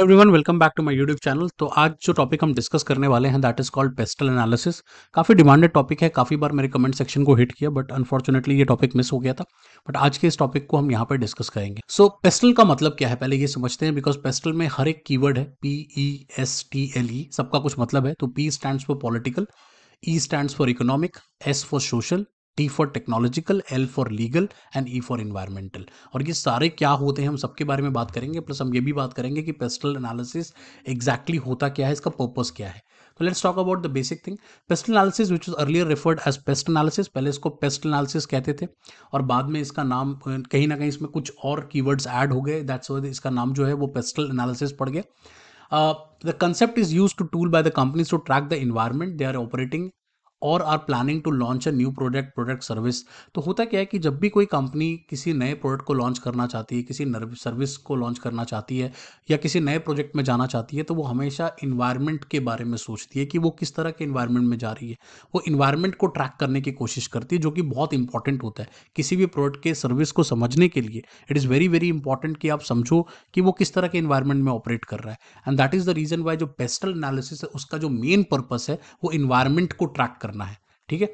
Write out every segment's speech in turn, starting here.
Everyone welcome back to my YouTube channel तो आज जो टॉपिक हम डिस्कस करने वाले हैं that is called PESTEL analysis काफ़ी डिमांडेड टॉपिक है काफ़ी बार मेरे कमेंट सेक्शन को हिट किया बट अनफॉर्चुनेटली ये टॉपिक मिस हो गया था बट आज के इस टॉपिक को हम यहाँ पर डिस्कस करेंगे सो so, पेस्टल का मतलब क्या है पहले ये समझते हैं बिकॉज पेस्टल में हर एक कीवर्ड है P E S T L E सबका कुछ मतलब है तो P stand for political E stand for economic S for social T for technological L for legal and E for environmental और ये सारे क्या होते हैं हम सबके बारे में बात करेंगे प्लस हम ये भी बात करेंगे कि पेस्टल एनालिसिस एग्जैक्टली होता क्या है इसका पर्पज क्या है तो let's talk about the basic thing PEST analysis which is earlier referred as PEST analysis पहले इसको पेस्ट एनालिसिस कहते थे और बाद में इसका नाम कहीं ना कहीं इसमें कुछ और कीवर्ड्स ऐड हो गए दैट्स इसका नाम जो है वो पेस्टल एनालिसिस पड़ गया the concept is use to tool by the companies to track the environment they are operating और are planning to launch a new product product service तो होता क्या है कि जब भी कोई कंपनी किसी नए प्रोडक्ट को लॉन्च करना चाहती है किसी सर्विस को लॉन्च करना चाहती है या किसी नए प्रोजेक्ट में जाना चाहती है तो वो हमेशा इन्वायरमेंट के बारे में सोचती है कि वो किस तरह के इन्वायरमेंट में जा रही है वो इन्वायरमेंट को ट्रैक करने की कोशिश करती है जो कि बहुत इंपॉर्टेंट होता है किसी भी प्रोडक्ट के सर्विस को समझने के लिए it is very very important कि आप समझो कि वो किस तरह के इन्वायरमेंट में ऑपरेट कर रहा है and that is the reason why जो पेस्टल एनालिसिस है उसका जो मेन पर्पस है वो इन्वायरमेंट को ट्रैक कर करना है ठीक है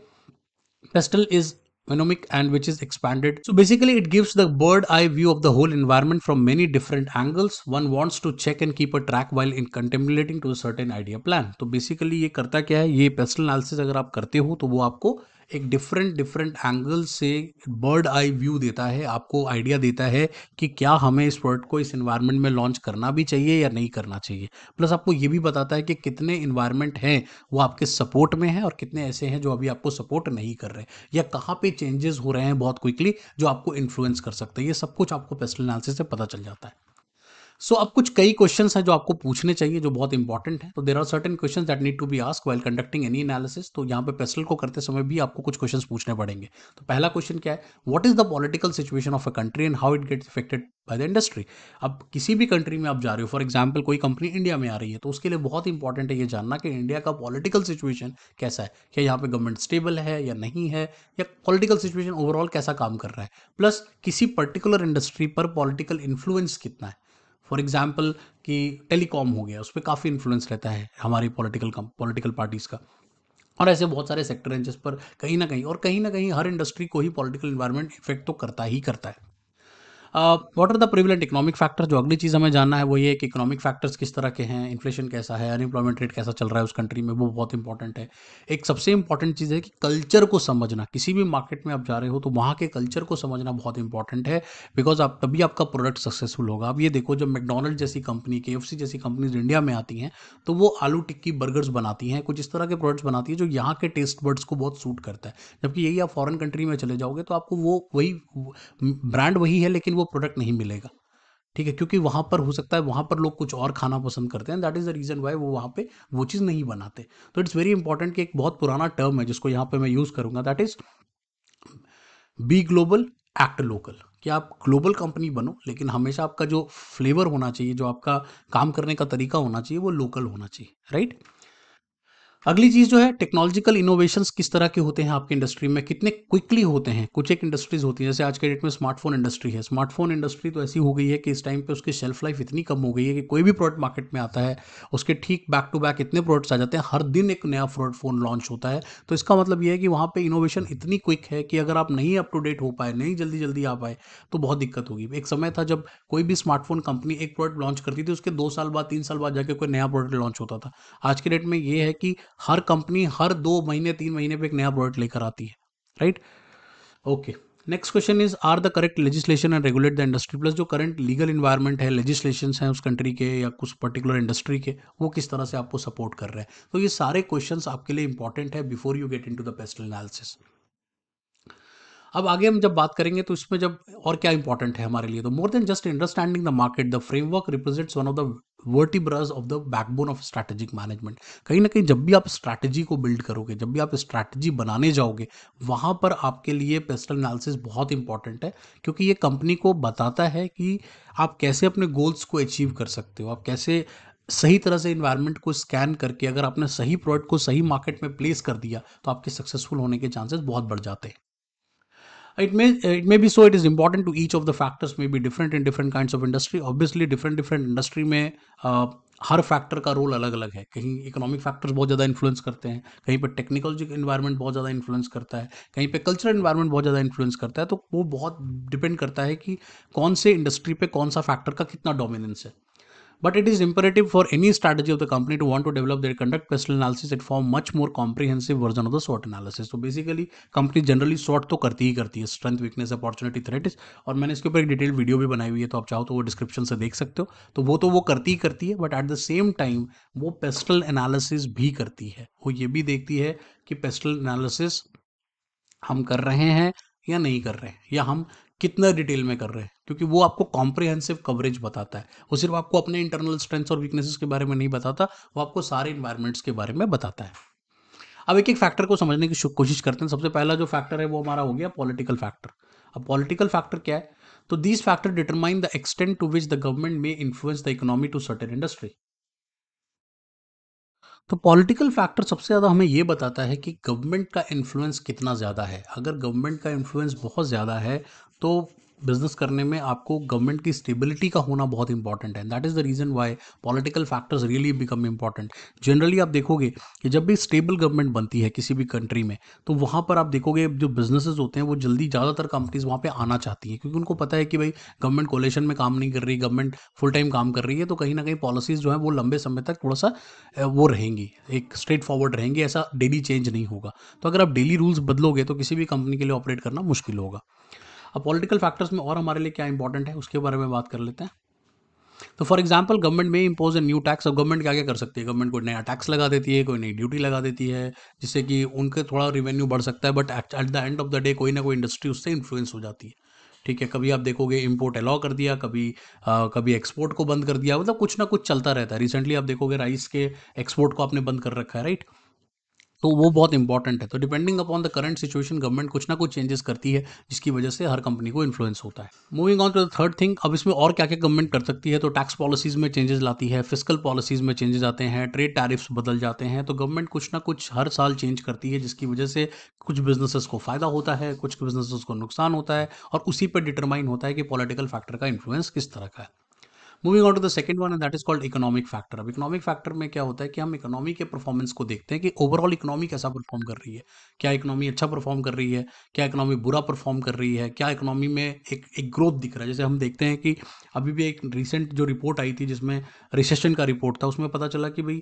PESTEL is venomic and which is expanded. So basically it gives the bird eye view of the whole environment from many different angles. One wants to check and keep a track while in contemplating to a certain idea plan. तो basically ये करता क्या है ये pastel analysis अगर आप करते हो तो वो आपको एक डिफरेंट डिफरेंट एंगल से बर्ड आई व्यू देता है आपको आइडिया देता है कि क्या हमें इस प्रोडक्ट को इस इन्वायरमेंट में लॉन्च करना भी चाहिए या नहीं करना चाहिए प्लस आपको ये भी बताता है कि कितने इन्वायरमेंट हैं वो आपके सपोर्ट में हैं और कितने ऐसे हैं जो अभी आपको सपोर्ट नहीं कर रहे या कहाँ पर चेंजेस हो रहे हैं बहुत क्विकली जो आपको इन्फ्लुएंस कर सकते हैं ये सब कुछ आपको पेस्टल एनालिसिस से पता चल जाता है सो so, अब कुछ कई क्वेश्चंस हैं जो आपको पूछने चाहिए जो बहुत इंपॉर्टेंट है तो there are certain question that need to be ask well conducting any analysis तो यहाँ पे पेस्टल को करते समय भी आपको कुछ क्वेश्चन पूछने पड़ेंगे तो पहला क्वेश्चन क्या है what is the political situation of a country and how it gets affected by the industry अब किसी भी कंट्री में आप जा रहे हो फॉर एग्जाम्पल कोई कंपनी इंडिया में आ रही है तो उसके लिए बहुत इंपॉर्टेंट है ये जानना कि इंडिया का पॉलिटिकल सिचुएशन कैसा है क्या यहाँ पे गवर्नमेंट स्टेबल है या नहीं है या पॉलिटिकल सिचुएशन ओवरऑल कैसा काम कर रहा है प्लस किसी पर्टिकुलर इंडस्ट्री पर पॉलिटिकल इन्फ्लुएंस कितना है फॉर एग्जाम्पल कि टेलीकॉम हो गया उस पर काफ़ी इन्फ्लुएंस रहता है हमारी पॉलिटिकल पॉलिटिकल पार्टीज़ का और ऐसे बहुत सारे सेक्टर हैं जिस पर कहीं ना कहीं और कहीं ना कहीं हर इंडस्ट्री को ही पॉलिटिकल इन्वायरमेंट इफेक्ट तो करता ही करता है what are the prevalent economic factor जो अगली चीज़ हमें जानना है वो ये कि इकोनॉमिक फैक्टर्स किस तरह के हैं इन्फ्लेशन कैसा है अनएम्प्लॉयमेंट रेट कैसा चल रहा है उस कंट्री में वो बहुत इंपॉर्टेंट है एक सबसे इंपॉर्टेंट चीज़ है कि कल्चर को समझना किसी भी मार्केट में आप जा रहे हो तो वहाँ के कल्चर को समझना बहुत इंपॉर्टेंट है बिकॉज आप तभी आपका प्रोडक्ट सक्सेसफुल होगा आप ये देखो जब मैकडोनल्ड जैसी कंपनी के एफ जैसी कंपनीज इंडिया में आती हैं तो वो आलू टिक्की बर्गर्स बनाती हैं कुछ इस तरह के प्रोडक्ट्स बनाती है जो यहाँ के टेस्ट बर्ड्स को बहुत सूट करता है जबकि यही आप फॉरन कंट्री में चले जाओगे तो आपको वो वही ब्रांड वही है लेकिन वो प्रोडक्ट नहीं मिलेगा ठीक है क्योंकि वहाँ पर हो सकता है वहाँ पर लोग कुछ और खाना पसंद करते हैं that is the reason why वो वहाँ पे वो चीज़ नहीं बनाते तो इट्स वेरी इंपॉर्टेंट कि एक बहुत पुराना टर्म है जिसको यहाँ पे मैं यूज़ करूँगा that is be global act local कि आप ग्लोबल कंपनी बनो लेकिन हमेशा आपका जो फ्लेवर होना चाहिए जो आपका काम करने का तरीका होना चाहिए वो लोकल होना चाहिए राइट right? अगली चीज जो है टेक्नोलॉजिकल इनोवेशन किस तरह के होते हैं आपके इंडस्ट्री में कितने क्विकली होते हैं कुछ एक इंडस्ट्रीज होती है जैसे आज के डेट में स्मार्टफोन इंडस्ट्री है स्मार्टफोन इंडस्ट्री तो ऐसी हो गई है कि इस टाइम पे उसकी शेल्फ लाइफ इतनी कम हो गई है कि कोई भी प्रोडक्ट मार्केट में आता है उसके ठीक बैक टू बैक इतने प्रोडक्ट्स आ जाते हैं हर दिन एक नया प्रोडक्ट फोन लॉन्च होता है तो इसका मतलब यह है कि वहाँ पर इनोवेशन इतनी क्विक है कि अगर आप नहीं अप टू डेट हो पाए नहीं जल्दी जल्दी आ पाए तो बहुत दिक्कत होगी एक समय था जब कोई भी स्मार्टफोन कंपनी एक प्रोडक्ट लॉन्च करती थी उसके दो साल बाद तीन साल बाद जाके कोई नया प्रोडक्ट लॉन्च होता था आज के डेट में ये है कि हर कंपनी हर दो महीने तीन महीने पे एक नया प्रोडक्ट लेकर आती है right okay next question is are the correct legislation and regulate the industry plus जो करंट लीगल इन्वायरमेंट है लेजिस्लेशन है उस कंट्री के या कुछ पर्टिकुलर इंडस्ट्री के वो किस तरह से आपको सपोर्ट कर रहे हैं तो ये सारे क्वेश्चन आपके लिए इंपॉर्टेंट है before you get into the best analysis अब आगे हम जब बात करेंगे तो इसमें जब और क्या इंपॉर्टेंट है हमारे लिए तो more than just understanding the market the framework represents one of the vertebrae of the backbone of strategic management कहीं ना कहीं जब भी आप स्ट्रैटेजी को बिल्ड करोगे जब भी आप स्ट्रैटेजी बनाने जाओगे वहाँ पर आपके लिए पेस्टल एनालिसिस बहुत इंपॉर्टेंट है क्योंकि ये कंपनी को बताता है कि आप कैसे अपने गोल्स को अचीव कर सकते हो आप कैसे सही तरह से इन्वायरमेंट को स्कैन करके अगर आपने सही प्रोडक्ट को सही मार्केट में प्लेस कर दिया तो आपके सक्सेसफुल होने के चांसेस बहुत बढ़ जाते हैं it may it may be so it is important to each of the factors may be different in different kinds of industry obviously different different industry में uh, हर फैक्टर का रोल अलग अलग है कहीं इकोनॉमिक फैक्टर्स बहुत ज़्यादा influence करते हैं कहीं पर टेक्निकल इन्वायरमेंट बहुत ज़्यादा इन्फ्लुएंस करता है कहीं पर कल्चरल इन्वायरमेंट बहुत ज़्यादा इन्फ्लुएंस करता है तो वो बहुत डिपेंड करता है कि कौन से इंडस्ट्री पे कौन सा फैक्टर का कितना डोमिनेंस है But it is imperative for any strategy of the company to want to develop their conduct cluster analysis and form much more comprehensive version of the SWOT analysis. तो basically company generally SWOT तो करती ही करती है strength weakness opportunity threats और मैंने इसके ऊपर एक डिटेल वीडियो भी बनाई हुई है तो आप चाहो तो वो डिस्क्रिप्शन से देख सकते हो तो वो तो वो करती ही करती है but at the same time वो पेस्टल एनालिसिस भी करती है वो ये भी देखती है कि पेस्टल एनालिसिस हम कर रहे हैं या नहीं कर रहे हैं या हम कितना डिटेल में कर रहे हैं क्योंकि वो आपको कॉम्प्रिहेंसिव कवरेज बताता है वो सिर्फ आपको अपने इंटरनल स्ट्रेंथ्स और वीकनेसेस के बारे में नहीं बताता वो आपको सारे इन्वायरमेंट्स के बारे में बताता है अब एक एक फैक्टर को समझने की कोशिश करते हैं सबसे पहला जो फैक्टर है वो हमारा हो गया पॉलिटिकल फैक्टर अब पॉलिटिकल फैक्टर क्या है तो these factor determine the extent to which the government may influence the economy to certain industry तो पॉलिटिकल फैक्टर सबसे ज़्यादा हमें ये बताता है कि गवर्नमेंट का इन्फ्लुएंस कितना ज़्यादा है अगर गवर्नमेंट का इन्फ्लुएंस बहुत ज़्यादा है तो बिजनेस करने में आपको गवर्नमेंट की स्टेबिलिटी का होना बहुत इंपॉर्टेंट है that is the reason why political factors really become important generally आप देखोगे कि जब भी स्टेबल गवर्नमेंट बनती है किसी भी कंट्री में तो वहाँ पर आप देखोगे जो बिजनेसेस होते हैं वो जल्दी ज़्यादातर कंपनीज़ वहाँ पर आना चाहती हैं क्योंकि उनको पता है कि भाई गवर्नमेंट कोलेशन में काम नहीं कर रही गवर्नमेंट फुल टाइम काम कर रही है तो कहीं ना कहीं पॉलिसीज़ जो है वो लंबे समय तक थोड़ा सा वो रहेंगी एक स्ट्रेट फॉरवर्ड रहेंगी ऐसा डेली चेंज नहीं होगा तो अगर आप डेली रूल्स बदलोगे तो किसी भी कंपनी के लिए ऑपरेट करना मुश्किल होगा अब पॉलिटिकल फैक्टर्स में और हमारे लिए क्या इंपॉर्टेंट है उसके बारे में बात कर लेते हैं तो फॉर एग्जाम्पल गवर्नमेंट में इम्पोज ए न्यू टैक्स अब गवर्नमेंट क्या क्या कर सकती है गवर्नमेंट कोई नया टैक्स लगा देती है कोई नई ड्यूटी लगा देती है जिससे कि उनके थोड़ा रिवेन्यू बढ़ सकता है but at the end of the day कोई ना कोई इंडस्ट्री उससे इन्फ्लुएंस हो जाती है ठीक है कभी आप देखोगे इम्पोर्ट अलाउ कर दिया कभी आ, कभी एक्सपोर्ट को बंद कर दिया मतलब कुछ ना कुछ चलता रहता है रिसेंटली आप देखोगे राइस के एक्सपोर्ट को आपने बंद कर रखा है राइट right? तो वो बहुत इंपॉर्टेंट है तो depending upon the current situation government कुछ ना कुछ चेंजेस करती है जिसकी वजह से हर कंपनी को इन्फ्लुएंस होता है moving on to the third thing अब इसमें और क्या क्या गवर्नमेंट कर सकती है तो टैक्स पॉलिसीज में चेंजेस लाती है फिजिकल पॉलिसीज में चेंजेस आते हैं ट्रेड टैरिफ्स बदल जाते हैं तो गवर्नमेंट कुछ ना कुछ हर साल चेंज करती है जिसकी वजह से कुछ बिजनेसेस को फायदा होता है कुछ बिजनेसेस को नुकसान होता है और उसी पर डिटरमाइन होता है कि पॉलिटिकल फैक्टर का इन्फ्लुएंस किस तरह का है moving on to the second one and that is called economic factor अब इकोनॉमिक फैक्टर में क्या होता है कि हम इकोनॉमी के परफॉर्मेंस को देखते हैं कि ओवरऑल इकोनॉमी कैसा परफॉर्म कर रही है क्या इकोनॉमी अच्छा परफॉर्म कर रही है क्या इकोनॉमी बुरा परफॉर्म कर रही है क्या इकोनॉमी में एक एक ग्रोथ दिख रहा है जैसे हम देखते हैं कि अभी भी एक रिसेंट जो रिपोर्ट आई थी जिसमें रिसेशन का रिपोर्ट था उसमें पता चला कि भाई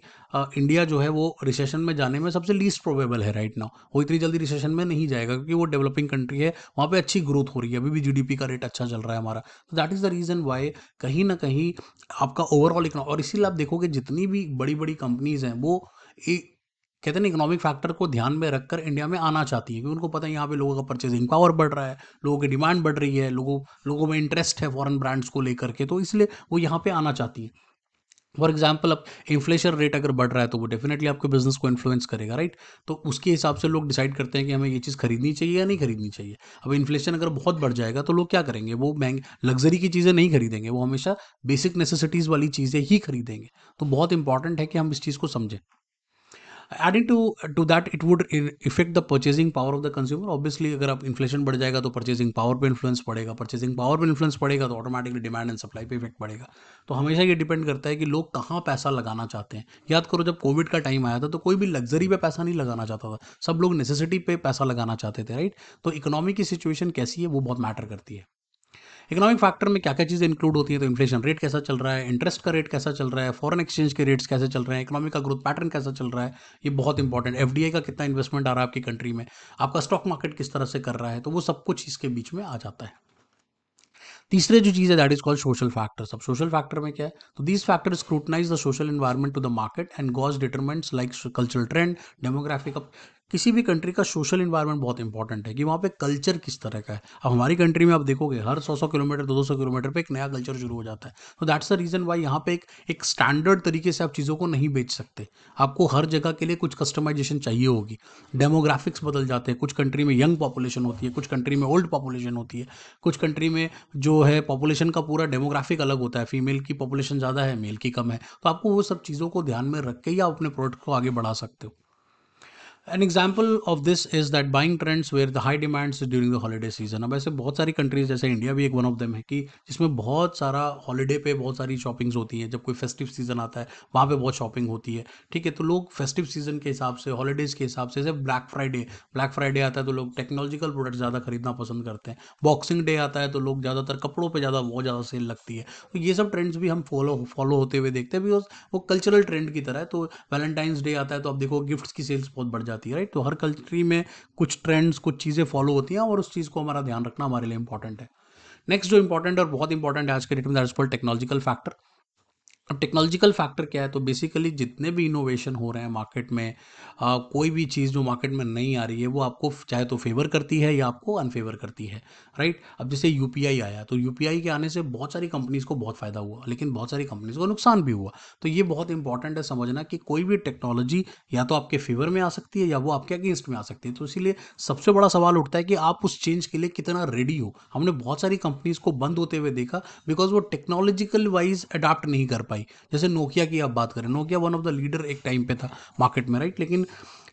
इंडिया जो है वो रिसेशन में जाने में सबसे लीस्ट प्रोबेबल है राइट नाउ वो इतनी जल्दी रिसेशन में नहीं जाएगा क्योंकि वो डेवलपिंग कंट्री है वहाँ पर अच्छी ग्रोथ हो रही है अभी भी जी का रेट अच्छा चल रहा है हमारा तो that is the reason why कहीं ना कहीं आपका ओवरऑल इकोनॉमी और इसीलिए आप देखोगे जितनी भी बड़ी बड़ी कंपनीज़ हैं वो एक कहते हैं इकोनॉमिक फैक्टर को ध्यान में रखकर इंडिया में आना चाहती है क्योंकि उनको पता है यहाँ पे लोगों का परचेजिंग पावर बढ़ रहा है लोगों की डिमांड बढ़ रही है लोगों लोगों में इंटरेस्ट है फॉरेन ब्रांड्स को लेकर के तो इसलिए वो यहाँ पे आना चाहती है फॉर एग्जाम्पल अब इन्फ्लेशन रेट अगर बढ़ रहा है तो वो डेफिनेटली आपके बिजनेस को इन्फ्लुएंस करेगा राइट तो उसके हिसाब से लोग डिसाइड करते हैं कि हमें ये चीज़ खरीदनी चाहिए या नहीं खरीदनी चाहिए अब इन्फ्लेशन अगर बहुत बढ़ जाएगा तो लोग क्या करेंगे वो महंगे लग्जरी की चीज़ें नहीं खरीदेंगे वो हमेशा बेसिक नेसेसिटीज़ वाली चीज़ें ही खरीदेंगे तो बहुत इंपॉर्टेंट है कि हम इस चीज़ को समझें adding to to that it would affect the purchasing power of the consumer obviously अगर आप इन्फ्लेशन बढ़ जाएगा तो परचेजिंग पावर पे इन्फ्लुएंस पड़ेगा परचेजिंग पावर पे इन्फ्लुएंस पड़ेगा तो ऑटोमेटिकली डिमांड एंड सप्लाई पे इफेक्ट पड़ेगा तो हमेशा ये डिपेंड करता है कि लोग कहाँ पैसा लगाना चाहते हैं याद करो जब कोविड का टाइम आया था तो कोई भी लग्जरी पे पैसा नहीं लगाना चाहता था सब लोग नेसेसिटी पे पैसा लगाना चाहते थे राइट तो इकोनॉमी की सिचुएशन कैसी है वो बहुत मैटर करती है इकोनॉमिक फैक्टर में क्या क्या चीज़ें इंक्लूड होती है तो इन्फ्लेशन रेट कैसा चल रहा है इंटरेस्ट का रेट कैसा चल रहा है फॉरन एक्सचेंज के रेट्स कैसे चल रहे हैं इकोनॉमिक का ग्रोथ पैटर्न कैसा चल रहा है ये बहुत इंपॉर्टेंट एफ का कितना इन्वेस्टमेंट आ रहा है आपकी कंट्री में आपका स्टॉक मार्केट किस तरह से कर रहा है तो वो सब कुछ इसके बीच में आ जाता है तीसरे जो चीज़ है that is called social factors अब सोशल फैक्टर में क्या है तो these factor scrutinize the social environment to the market and gauge determinants like cultural trend demographic अब किसी भी कंट्री का सोशल इन्वायरमेंट बहुत इंपॉर्टेंट है कि वहाँ पे कल्चर किस तरह का है अब हमारी कंट्री में आप देखोगे हर सौ सौ किलोमीटर दो सौ किलोमीटर पे एक नया कल्चर शुरू हो जाता है तो दैट्स द रीज़न वाई यहाँ पे एक एक स्टैंडर्ड तरीके से आप चीज़ों को नहीं बेच सकते आपको हर जगह के लिए कुछ कस्टमाइजेशन चाहिए होगी डेमोग्राफिक्स बदल जाते हैं कुछ कंट्री में यंग पॉपुलेशन होती है कुछ कंट्री में ओल्ड पॉपुलेशन होती है कुछ कंट्री में जो है पॉपुलेशन का पूरा डेमोग्राफिक अलग होता है फीमेल की पॉपुलेशन ज़्यादा है मेल की कम है तो आपको वो सब चीज़ों को ध्यान में रख के ही आप अपने प्रोडक्ट को आगे बढ़ा सकते हो an example of this is that buying trends where the high demands during the holiday season अब ऐसे बहुत सारी कंट्रीज जैसे इंडिया भी एक वन ऑफ देम है कि जिसमें बहुत सारा हॉलीडे पे बहुत सारी शॉपिंग्स होती हैं जब कोई फेस्टिव सीजन आता है वहाँ पे बहुत शॉपिंग होती है ठीक है तो लोग फेस्टिव सीजन के हिसाब से हॉलीडेज़ के हिसाब से जैसे ब्लैक फ्राइडे ब्लैक फ्राइडे आता है तो लोग टेक्नोलॉजिकल प्रोडक्ट ज़्यादा खरीदना पसंद करते हैं बॉक्सिंग डे आता है तो लोग ज़्यादातर कपड़ों पर ज़्यादा बहुत ज़्यादा सेल लगती है तो ये सब ट्रेंड्स भी हम फॉलो फॉलो होते हुए देखते हैं बिकॉज वो कल्चरल ट्रेंड की तरह है तो वैलेंटाइंस डे आता है तो आप देखो गिफ्ट्स की सेल्स बहुत बढ़ जाती जाती है राइट तो हर कंट्री में कुछ ट्रेंड्स कुछ चीज़ें फॉलो होती हैं और उस चीज़ को हमारा ध्यान रखना हमारे लिए इंपॉर्टेंट है नेक्स्ट जो इंपॉर्टेंट और बहुत इंपॉर्टेंट है आज के डेट में that is called technological factor अब टेक्नोलॉजिकल फैक्टर क्या है तो बेसिकली जितने भी इनोवेशन हो रहे हैं मार्केट में आ, कोई भी चीज़ जो मार्केट में नहीं आ रही है वो आपको चाहे तो फेवर करती है या आपको अनफेवर करती है राइट अब जैसे यू आया तो यू के आने से बहुत सारी कंपनीज़ को बहुत फ़ायदा हुआ लेकिन बहुत सारी कंपनीज़ को नुकसान भी हुआ तो ये बहुत इंपॉर्टेंट है समझना कि कोई भी टेक्नोलॉजी या तो आपके फेवर में आ सकती है या वो आपके अगेंस्ट में आ सकती है तो इसीलिए सबसे बड़ा सवाल उठता है कि आप उस चेंज के लिए कितना रेडी हो हमने बहुत सारी कंपनीज़ को बंद होते हुए देखा बिकॉज वो टेक्नोलॉजिकल वाइज अडाप्ट नहीं कर पाए पाई जैसे नोकिया की आप बात करें Nokia one of the leader एक टाइम पे था मार्केट में राइट लेकिन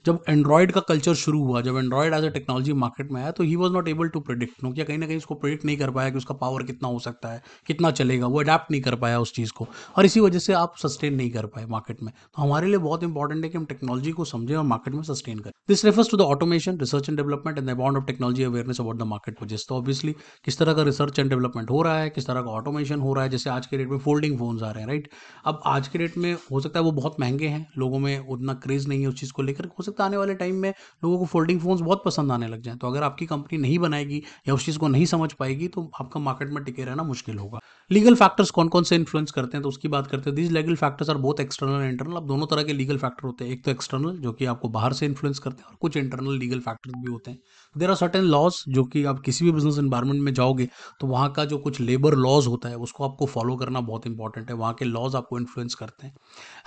जब एंड्रॉयड का कल्चर शुरू हुआ जब Android as a technology market में आया तो ही was not able to predict Nokia कहीं ना कहीं उसको प्रोडिक्ट नहीं कर पाया कि उसका पावर कितना हो सकता है कितना चलेगा वो अडेप्ट नहीं कर पाया उस चीज़ को और इसी वजह से आप सस्टेन नहीं कर पाए मार्केट में तो हमारे लिए बहुत इंपॉर्टेंट है कि हम टेक्नोलॉजी को समझें और मार्केट में सस्टेन करें this refers to the automation research and development and abound of technology awareness about the market progress तो ऑब्वियसली किस तरह का रिसर्च एंड डेवलपमेंट हो रहा है किस तरह का ऑटोमेशन हो रहा है जैसे आज के डेट में फोल्डिंग फोन आ रहे हैं राइट अब आज के डेट में हो सकता है वो बहुत महंगे हैं लोगों में उतना क्रेज नहीं है उस चीज़ को लेकर हो सकता सकता आने वाले टाइम में लोगों को फोल्डिंग फ़ोन्स बहुत पसंद आने लग जाए तो अगर आपकी कंपनी नहीं बनाएगी या उस चीज़ को नहीं समझ पाएगी तो आपका मार्केट में टिके रहना मुश्किल होगा लीगल फैक्टर्स कौन कौन से इन्फ्लुएंस करते हैं तो उसकी बात करते हैं दीज लीगल फैक्टर्स आर बहुत एक्सटर्नल एंड इंटरनल अब दोनों तरह के लीगल फैक्टर होते हैं एक तो एक्सटर्नल जो कि आपको बाहर से इन्फ्लुएंस करते हैं और कुछ इंटरनल लीगल फैक्टर्स भी होते हैं देर आर सर्टेन लॉज जो कि आप किसी भी बिजनेस इन्वायरमेंट में जाओगे तो वहाँ का जो कुछ लेबर लॉज होता है उसको आपको फॉलो करना बहुत इंपॉर्टेंट है वहाँ के लॉज आपको इन्फ्लुएंस करते हैं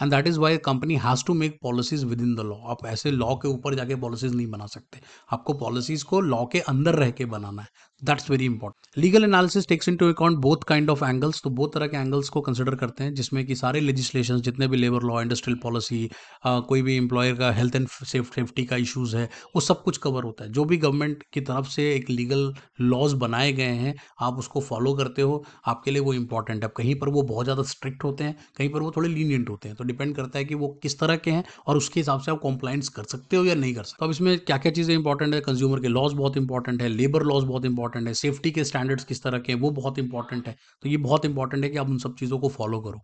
and that is why company has to make policies within the law आप ऐसे लॉ के ऊपर जाके पॉलिसीज नहीं बना सकते आपको पॉलिसीज को लॉ के अंदर रह के बनाना है that's very important legal analysis takes into account both kind of angles तो बहुत तरह के एंगल्स को कंसिडर करते हैं जिसमें कि सारे लेजिस्लेशन जितने भी लेबर लॉ इंडस्ट्रियल पॉलिसी कोई भी एम्प्लॉयर का हेल्थ एंड सेफ्टी का इशूज़ है वो सब कुछ कवर होता है जो भी गवर्नमेंट गवर्नमेंट की तरफ से एक लीगल लॉज बनाए गए हैं आप उसको फॉलो करते हो आपके लिए वो इंपॉर्टेंट है कहीं पर वो बहुत ज़्यादा स्ट्रिक्ट होते हैं कहीं पर वो थोड़े लीनियंट होते हैं तो डिपेंड करता है कि वो किस तरह के हैं और उसके हिसाब से आप कॉम्प्लाइंस कर सकते हो या नहीं कर सकते तो अब इसमें क्या क्या चीज़ें इंपॉर्टेंट है कंज्यूमर के लॉज बहुत इंपॉर्टेंट है लेबर लॉज बहुत इंपॉर्टेंट है सेफ्टी के स्टैंडर्ड्स किस तरह के हैं वो बहुत इंपॉर्टेंट है तो ये बहुत इंपॉर्टेंट है कि आप उन सब चीज़ों को फॉलो करो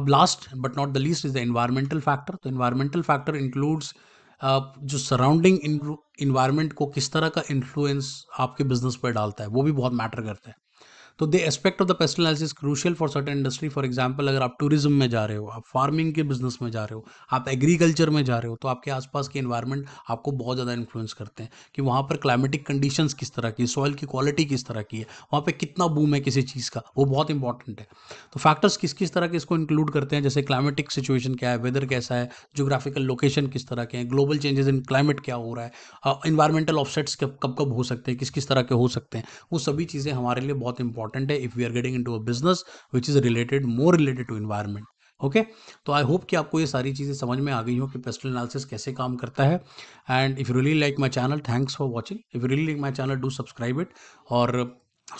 अब last but not the least is the environmental factor तो इन्वायरमेंटल फैक्टर इंक्लूड्स जो सराउंडिंग इन्वायरमेंट को किस तरह का इन्फ्लुएंस आपके बिजनेस पर डालता है वो भी बहुत मैटर करता है तो the aspect of the pestles is crucial for certain industry for example अगर आप टूरिज्म में जा रहे हो आप फार्मिंग के बिजनेस में जा रहे हो आप एग्रीकल्चर में जा रहे हो तो आपके आसपास के इन्वायरमेंट आपको बहुत ज़्यादा इन्फ्लुएंस करते हैं कि वहाँ पर क्लाइमेटिक कंडीशन किस तरह की सॉइल की क्वालिटी किस तरह की है वहाँ पर कितना बूम है किसी चीज़ का वो बहुत इंपॉर्टेंट है तो फैक्टर्स किस किस तरह के इसको इंक्लूड करते हैं जैसे क्लाइमेटिक सिचुएशन क्या है वेदर कैसा है जोग्राफिकल लोकेशन किस तरह के हैं ग्लोबल चेंजेस इन क्लाइमेट क्या हो रहा है इन्वायरमेंटल ऑफसेट्स कब कब हो सकते हैं किस किस तरह के हो सकते हैं वो सभी चीज़ें हमारे लिए बहुत इंपॉर्टेंट इंपॉर्टेंट है if you are getting into a business which is related more related to environment okay तो आई होप कि आपको ये सारी चीज़ें समझ में आ गई हो कि पेस्टल एनालिसिस कैसे काम करता है and if you really like my channel thanks for watching if you really like my channel do subscribe it और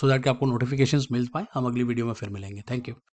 सो दैट कि आपको नोटिफिकेशन मिल पाए हम अगली वीडियो में फिर मिलेंगे थैंक यू